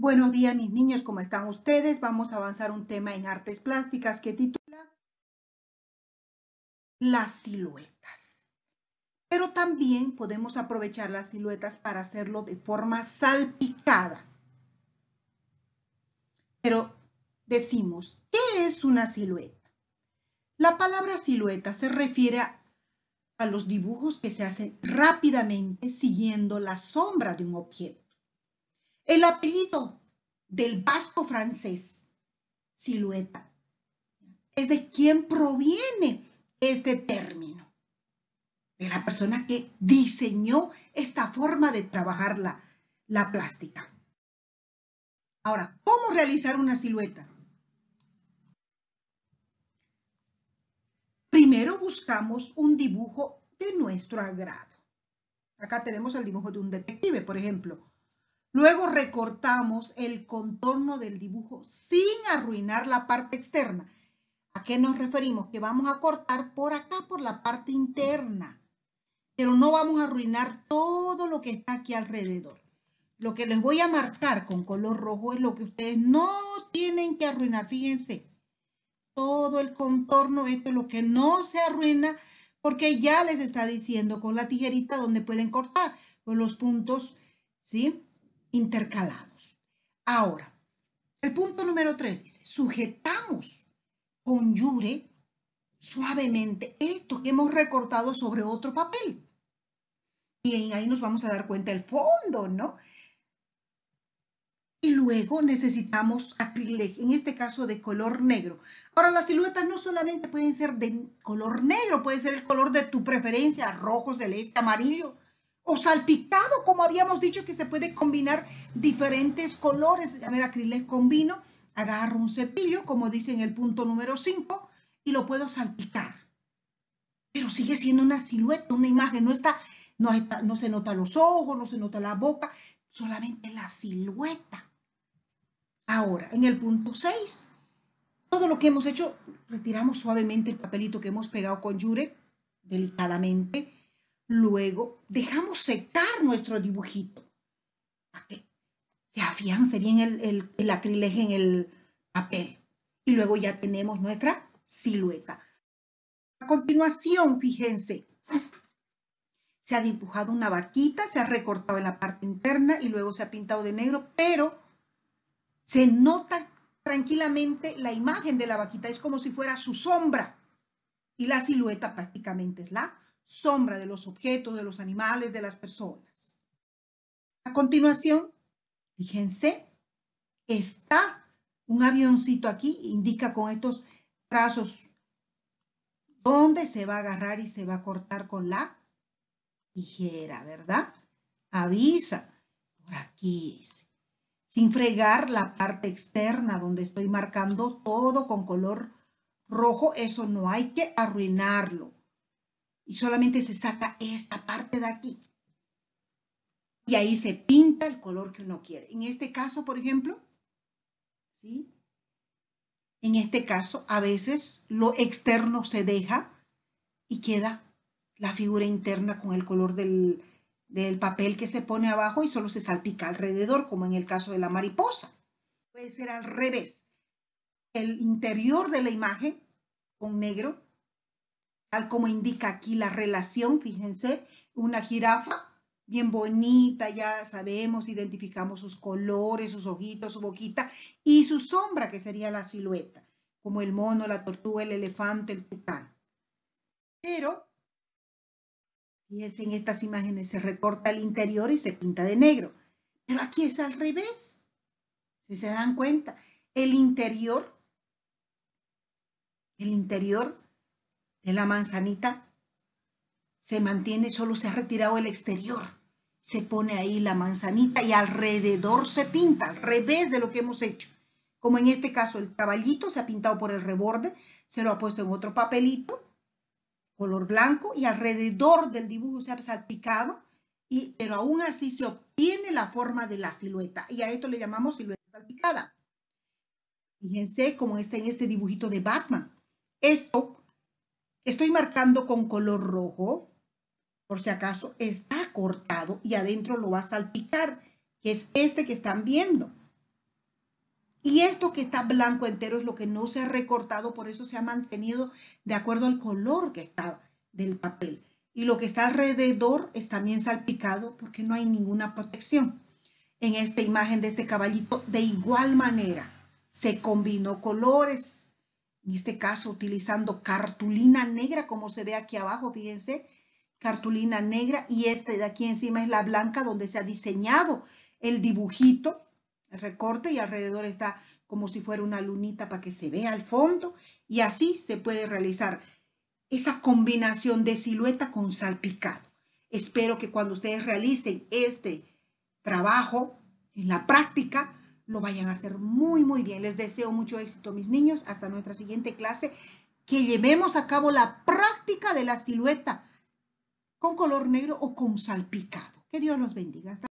Buenos días, mis niños, ¿cómo están ustedes? Vamos a avanzar un tema en artes plásticas que titula Las siluetas. Pero también podemos aprovechar las siluetas para hacerlo de forma salpicada. Pero decimos, ¿qué es una silueta? La palabra silueta se refiere a, los dibujos que se hacen rápidamente siguiendo la sombra de un objeto. El apellido del vasco francés, silueta, es de quién proviene este término. De la persona que diseñó esta forma de trabajar la, la plástica. Ahora, ¿cómo realizar una silueta? Primero buscamos un dibujo de nuestro agrado. Acá tenemos el dibujo de un detective, por ejemplo, Luego recortamos el contorno del dibujo sin arruinar la parte externa. ¿A qué nos referimos? Que vamos a cortar por acá, por la parte interna. Pero no vamos a arruinar todo lo que está aquí alrededor. Lo que les voy a marcar con color rojo es lo que ustedes no tienen que arruinar. Fíjense, todo el contorno, esto es lo que no se arruina porque ya les está diciendo con la tijerita dónde pueden cortar. Con los puntos, ¿sí? intercalados. Ahora, el punto número tres, dice, sujetamos con yure suavemente esto que hemos recortado sobre otro papel. Y ahí nos vamos a dar cuenta del fondo, ¿no? Y luego necesitamos acrílico, en este caso de color negro. Ahora, las siluetas no solamente pueden ser de color negro, puede ser el color de tu preferencia, rojo, celeste, amarillo, o salpicado, como habíamos dicho que se puede combinar diferentes colores. A ver, acrílico, con vino agarro un cepillo, como dice en el punto número 5, y lo puedo salpicar. Pero sigue siendo una silueta, una imagen, no está, no, no se nota los ojos, no se nota la boca, solamente la silueta. Ahora, en el punto 6, todo lo que hemos hecho, retiramos suavemente el papelito que hemos pegado con Yure, delicadamente, Luego dejamos secar nuestro dibujito para se afiance bien el, el, en el papel. Y luego ya tenemos nuestra silueta. A continuación, fíjense, se ha dibujado una vaquita, se ha recortado en la parte interna y luego se ha pintado de negro, pero se nota tranquilamente la imagen de la vaquita, es como si fuera su sombra y la silueta prácticamente es la sombra de los objetos, de los animales, de las personas. A continuación, fíjense, está un avioncito aquí, indica con estos trazos dónde se va a agarrar y se va a cortar con la tijera, ¿verdad? Avisa, por aquí Sin fregar la parte externa donde estoy marcando todo con color rojo, eso no hay que arruinarlo y solamente se saca esta parte de aquí. Y ahí se pinta el color que uno quiere. En este caso, por ejemplo, ¿sí? En este caso, a veces lo externo se deja y queda la figura interna con el color del, del papel que se pone abajo y solo se salpica alrededor, como en el caso de la mariposa. Puede ser al revés. El interior de la imagen con negro tal como indica aquí la relación, fíjense, una jirafa bien bonita, ya sabemos, identificamos sus colores, sus ojitos, su boquita y su sombra, que sería la silueta, como el mono, la tortuga, el elefante, el tucán. Pero, fíjense, en estas imágenes se recorta el interior y se pinta de negro. Pero aquí es al revés, si se dan cuenta. El interior, el interior de la manzanita se mantiene, solo se ha retirado el exterior. Se pone ahí la manzanita y alrededor se pinta, al revés de lo que hemos hecho. Como en este caso, el caballito se ha pintado por el reborde, se lo ha puesto en otro papelito, color blanco, y alrededor del dibujo se ha salpicado, y, pero aún así se obtiene la forma de la silueta. Y a esto le llamamos silueta salpicada. Fíjense cómo está en este dibujito de Batman. Esto Estoy marcando con color rojo, por si acaso está cortado y adentro lo va a salpicar, que es este que están viendo. Y esto que está blanco entero es lo que no se ha recortado, por eso se ha mantenido de acuerdo al color que está del papel. Y lo que está alrededor está también salpicado porque no hay ninguna protección. En esta imagen de este caballito, de igual manera, se combinó colores, en este caso utilizando cartulina negra, como se ve aquí abajo, fíjense, cartulina negra y esta de aquí encima es la blanca donde se ha diseñado el dibujito, el recorte y alrededor está como si fuera una lunita para que se vea al fondo y así se puede realizar esa combinación de silueta con salpicado. Espero que cuando ustedes realicen este trabajo en la práctica, lo vayan a hacer muy, muy bien. Les deseo mucho éxito, mis niños. Hasta nuestra siguiente clase, que llevemos a cabo la práctica de la silueta con color negro o con salpicado. Que Dios los bendiga. Hasta